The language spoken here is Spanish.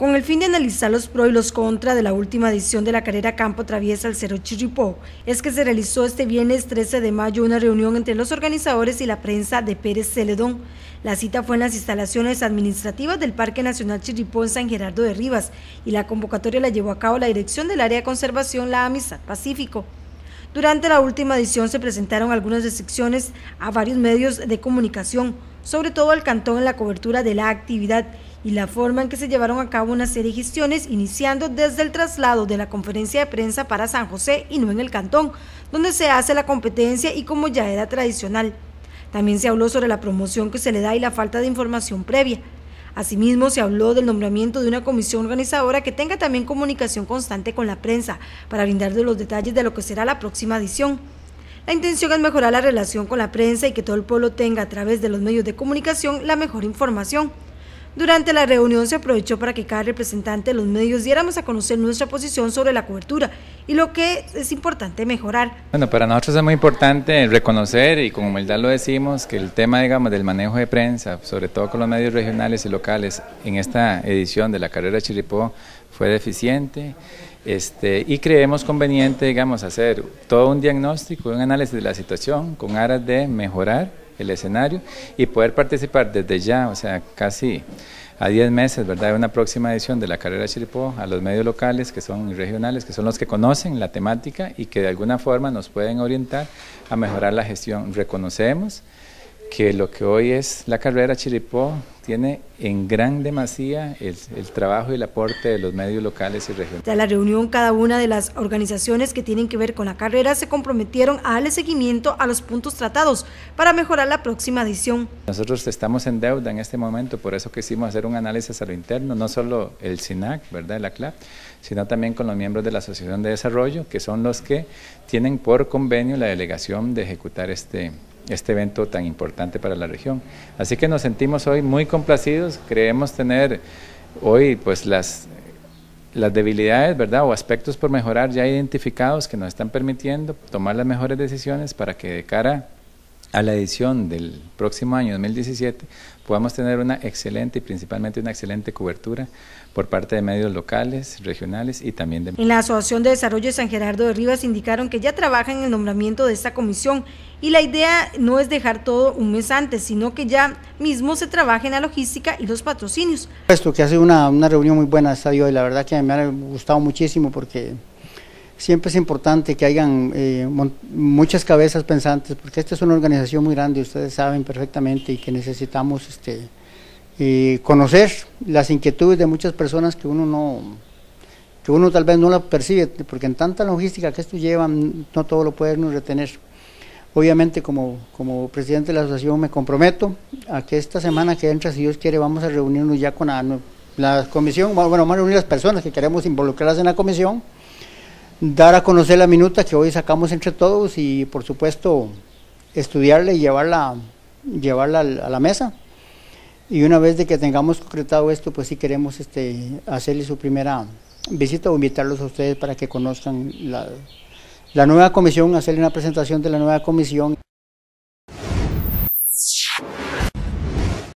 Con el fin de analizar los pros y los contras de la última edición de la carrera Campo Traviesa al Cerro Chirripó, es que se realizó este viernes 13 de mayo una reunión entre los organizadores y la prensa de Pérez Celedón. La cita fue en las instalaciones administrativas del Parque Nacional Chirripó en San Gerardo de Rivas y la convocatoria la llevó a cabo la Dirección del Área de Conservación, la Amistad Pacífico. Durante la última edición se presentaron algunas restricciones a varios medios de comunicación, sobre todo al cantón en la cobertura de la actividad y la forma en que se llevaron a cabo una serie de gestiones, iniciando desde el traslado de la conferencia de prensa para San José y no en el cantón, donde se hace la competencia y como ya era tradicional. También se habló sobre la promoción que se le da y la falta de información previa. Asimismo, se habló del nombramiento de una comisión organizadora que tenga también comunicación constante con la prensa para brindarle los detalles de lo que será la próxima edición. La intención es mejorar la relación con la prensa y que todo el pueblo tenga a través de los medios de comunicación la mejor información. Durante la reunión se aprovechó para que cada representante de los medios diéramos a conocer nuestra posición sobre la cobertura y lo que es importante mejorar. Bueno, para nosotros es muy importante reconocer y con humildad lo decimos que el tema, digamos, del manejo de prensa, sobre todo con los medios regionales y locales, en esta edición de la carrera Chiripó fue deficiente. Este, y creemos conveniente, digamos, hacer todo un diagnóstico, un análisis de la situación con aras de mejorar el escenario y poder participar desde ya, o sea, casi a 10 meses, ¿verdad? De una próxima edición de la carrera Chiripó a los medios locales que son regionales, que son los que conocen la temática y que de alguna forma nos pueden orientar a mejorar la gestión. Reconocemos que lo que hoy es la carrera Chiripó tiene en gran demasía el, trabajo y el aporte de los medios locales y regionales. De la reunión, cada una de las organizaciones que tienen que ver con la carrera se comprometieron a darle seguimiento a los puntos tratados para mejorar la próxima edición. Nosotros estamos en deuda en este momento, por eso quisimos hacer un análisis a lo interno, no solo el SINAC, ¿verdad? la CLAP, sino también con los miembros de la Asociación de Desarrollo, que son los que tienen por convenio la delegación de ejecutar este, este evento tan importante para la región. Así que nos sentimos hoy muy complacidos, creemos tener hoy pues las, debilidades, ¿verdad? O aspectos por mejorar ya identificados que nos están permitiendo tomar las mejores decisiones para que de cara a la edición del próximo año 2017 podamos tener una excelente y principalmente una excelente cobertura por parte de medios locales, regionales y también de... En la Asociación de Desarrollo de San Gerardo de Rivas indicaron que ya trabajan en el nombramiento de esta comisión y la idea no es dejar todo un mes antes, sino que ya mismo se trabaje en la logística y los patrocinios. Esto que hace una, una reunión muy buena, esta y la verdad que me ha gustado muchísimo porque siempre es importante que hayan eh, muchas cabezas pensantes, porque esta es una organización muy grande, ustedes saben perfectamente, y que necesitamos este, eh, conocer las inquietudes de muchas personas que uno no que uno tal vez no las percibe, porque en tanta logística que esto lleva, no todo lo podemos retener. Obviamente, como, presidente de la asociación, me comprometo a que esta semana que entra, si Dios quiere, vamos a reunirnos ya con la, la comisión, bueno, vamos a reunir las personas que queremos involucrarlas en la comisión, dar a conocer la minuta que hoy sacamos entre todos y por supuesto estudiarla y llevarla, llevarla a la mesa. Y una vez de que tengamos concretado esto, pues sí queremos este, hacerle su primera visita o invitarlos a ustedes para que conozcan la, la nueva comisión, hacerle una presentación de la nueva comisión.